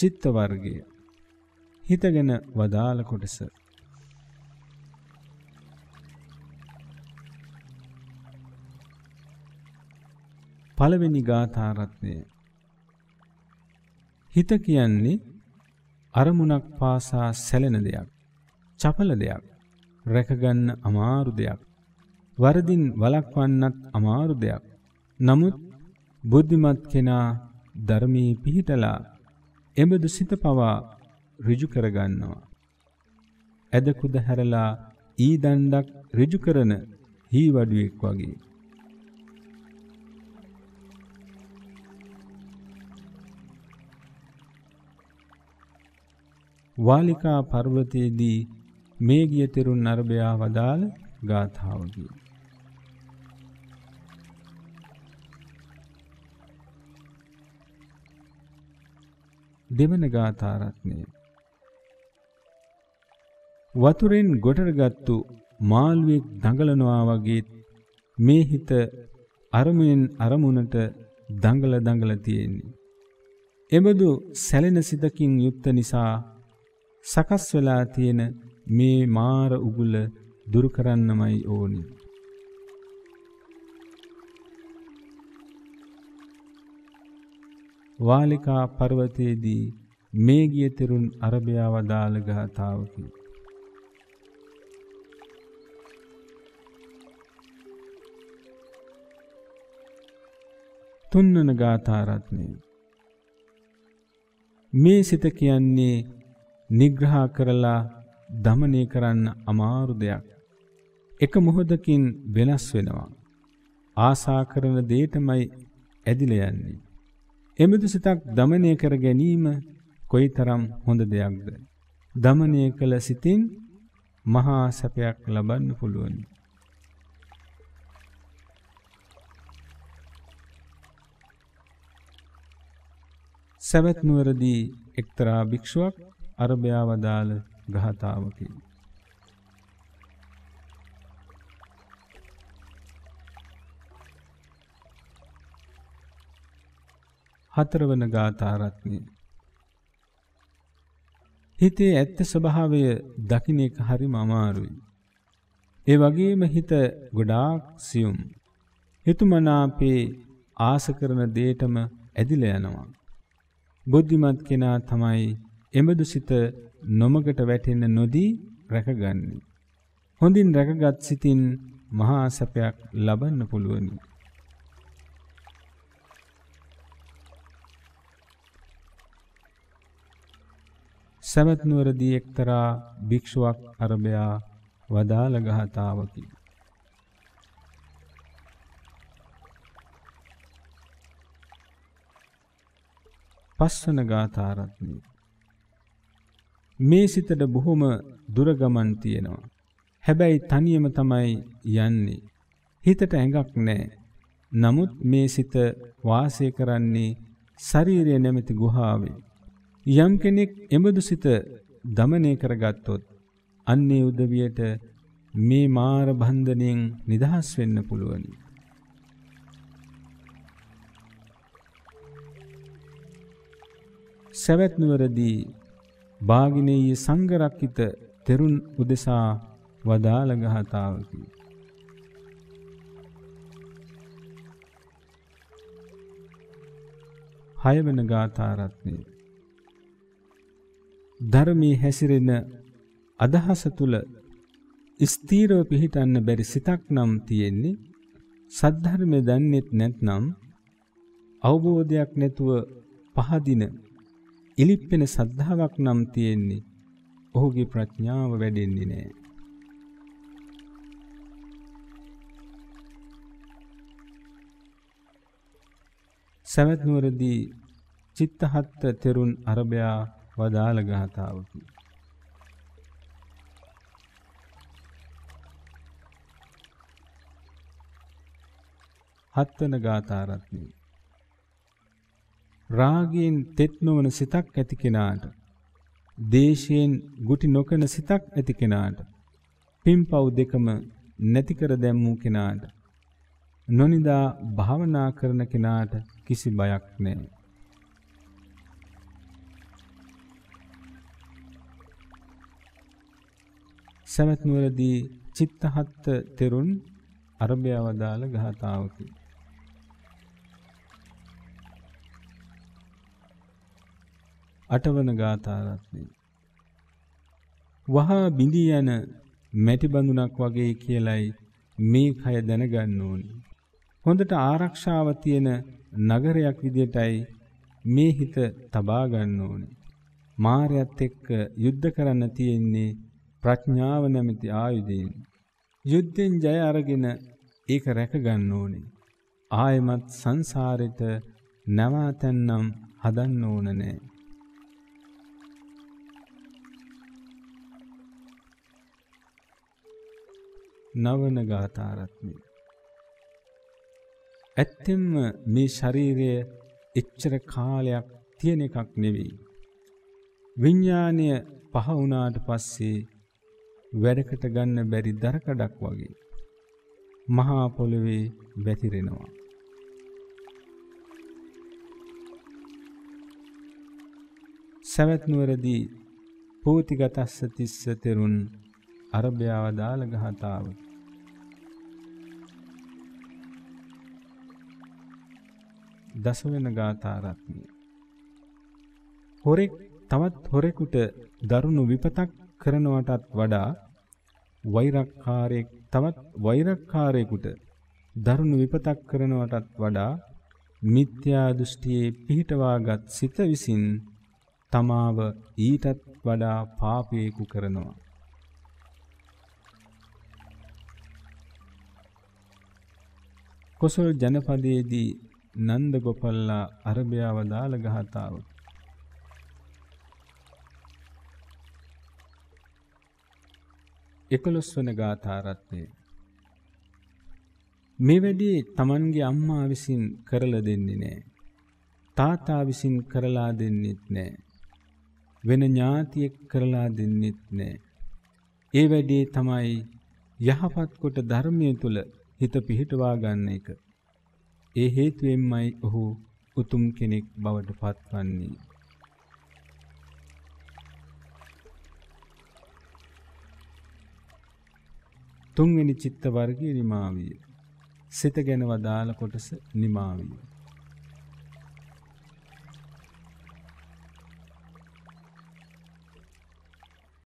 චිත්ත වර්ගය හිතගෙන වදාළ කොටස පළවෙනි ගාථාරත්නය හිත කියන්නේ අරමුණක් පාසා සැලෙන දෙයක් චපල දෙයක් රැකගන්න අමාරු දෙයක් වරදින් වලක්වන්නත් අමාරු දෙයක් නමුත් බුද්ධිමත් කෙනා ධර්මයේ පිහිටලා එබඳු සිත පවා ඍජු කරගන්නවා. ඇද කුද හැරලා ඊ දණ්ඩක් ඍජු කරන හීවඩුවෙක් වගේ. වාලිකා පර්වතයේදී මේ ගිය තෙරුන් අරබයා වදාළ ගාථාවකි. දෙවන ගාථාරත්නය වතුරෙන් ගොඩටගත්තු මාළුවෙක් දඟලනවා වගේ මේ හිත අරමුණෙන් අරමුණට දඟල දඟල තියෙන්නේ. එබඳු සැලෙන සිතකින් යුක්ත නිසා සකස් වෙලා තියෙන මේ මාර උගුල දුරු කරන්නමයි ඕනේ. වාලිකා පර්වතයේදී මේ ගියතරුන් අරභයා වදාළ ගාථාවකි. තුන්නන ගාථාරත්නය මේ සිත කියන්නේ නිග්‍රහ කරලා දමනය කරන්න අමාරු දෙයක් එක මොහොදකින් වෙනස් වෙනවා ආසා කරන දේටමයි ඇදිල යන්නේ එබඳු සිතක් දමනය කර ගැනීම කොයිතරම් හොඳ දෙයක්ද. දමනය කළ සිතින් මහා සැපයක් ලබන්න පුළුවනි. සැවැත් නුවරදී එක්තරා භික්ෂුවක් අරභයා වදාළ ගහතාවකින්. හතරවන ගාථාරත්නය. හිතේ ඇත්ත ස්වභාවය දකින එක හරිම අමාරුයි. ඒ වගේම හිත ගොඩාක් සියුම්. හිතුමනාපේ ආස කරන දේටම ඇදිල යනවා. බුද්ධිමත් කෙනා තමයි එබඳු සිත නොමකට වැටෙන්න නොදී රැකගන්නේ. හොඳින් රැකගත් සිතින් මහා සැපයක් ලබන්න පුළුවනි. සැවැත් නුවරදී එක්තරා භික්ෂුවක් අරබයා වදාළ ගාථාවකි. පස්සන ගාථාරත්නය. මේ සිතට බොහොම දුරගමන් තියෙනවා. හැබැයි තනියම තමයි යන්නේ. හිතට ඇඟක් නෑ. නමුත් මේ සිත වාසය කරන්නේ ශරීරය නැමැති ගුහාවේ. යම් කෙනෙක් එබඳු සිත දමනය කරගත්තොත් අන්නේ උදවියට මේ මාර බන්ධනයෙන් නිදහස් වෙන්න පුළුවනි. සැවැත්නුවරදී බාගිනෙයේ සංගරක්කිත තෙරුන් උදෙසා වදාළගහතාවකි. හයවන ගාථාරත්නය ධර්මයේ හැසිරෙන අදහස තුල ස්ථීරව පිහිටන්න බැරි සිතක් නම් තියෙන්නේ සද්ධර්මය දන්නේත් නැත්නම් අවබෝධයක් නැතුව පහදින ඉලිප්පෙන සද්ධාාවක් නම් තියෙන්නේ ඔහුගේ ප්‍රඥාව වැඩෙන්නේ නෑ. සැවැත්නුවරදී චිත්තහත්ත තෙරුන් අරභයා වදාළ ගාථාවකි. හත්වන ගාථාරත්නය රාගයෙන් තෙත් නොවන සිතක් ඇති කෙනාට දේශයෙන් ගුටි නොකන සිතක් ඇති කෙනාට පින්පව් දෙකම නැති කර දැම්මූ කෙනාට නොනිදා භාවනා කරන කෙනාට කිසි බයක් නැහැ සැවැත් නුවරදී චිත්තහත්ත තෙරුන් අරභය වදාළ ගාථාවකි. අටවන ගාථාරත්නය. වහා බිඳී යන මැටි බඳුනක් වගේ කියලයි මේ කය දැනගන්න ඕනි. හොඳට ආරක්ෂාව තියෙන නගරයක් විදියටයි මේ හිත තබා ගන්න ඕනේ. මායත් එක්ක යුද්ධ කරන්න තියෙන්නේ ප්‍රඥාව නැමැති ආයුධයෙන් යුද්ධෙන් ජය අරගෙන ඒක රැකගන්න ඕනේ. ආයමත් සංසාරෙට නැවාතැන්නම් හදන්න ඕන නෑ. නවන ගාථාරත්මය. ඇත්තෙම්ම මේ ශරීරය එච්චර කාලයක් තියෙන එකක් නෙවෙයි. විඤ්ඥානය පහවුනාට පස්සේ වැඩකට ගන්න බැරි දරකඩක් වගේ මහා පොළවේ වැතිරෙනවා. සවැත් නුවරදී පූතිගතස්ස තිස්ස තෙරුන් අරභයාව දාළ ගහතාව දස වෙන ගාථාරත්නය හොරෙක් තවත් හොරෙකුට දරුණු විපතක් කරනවටත් වඩා වෛරක්කාරයෙක් තවත් වෛරක්කාරයෙකුට දරුණු විපතක් කරනවටත් වඩා මිත්‍යා දෘෂ්ටියේ පිහිටවාගත් සිත විසින් තමාව ඊටත් වඩා පාපයෙකු කරනවා. කොසල් ජනපදයේදී නන්ද ගොපල්ලා අරභයාව දාළ ගහතාවක් 11 වන ගාථාරත්නය මේ වැඩේ Tamanගේ අම්මා විසින් කරලා දෙන්නේ නැහැ. තාතා විසින් කරලා දෙන්නෙත් නැහැ. වෙන ඥාතියෙක් කරලා දෙන්නෙත් නැහැ. ඒ වැඩේ තමයි යහපත් කොට ධර්මයේ තුල හිත පිහිටවා ගන්න එක. ඒ හේතුවෙන්මයි ඔහු උතුම් කෙනෙක් බවට පත්වන්නේ. තුන්වෙනි චිත්ත වර්ගයේ නිමාවිය. සිත ගැන වදාළ කොටස නිමාවිය.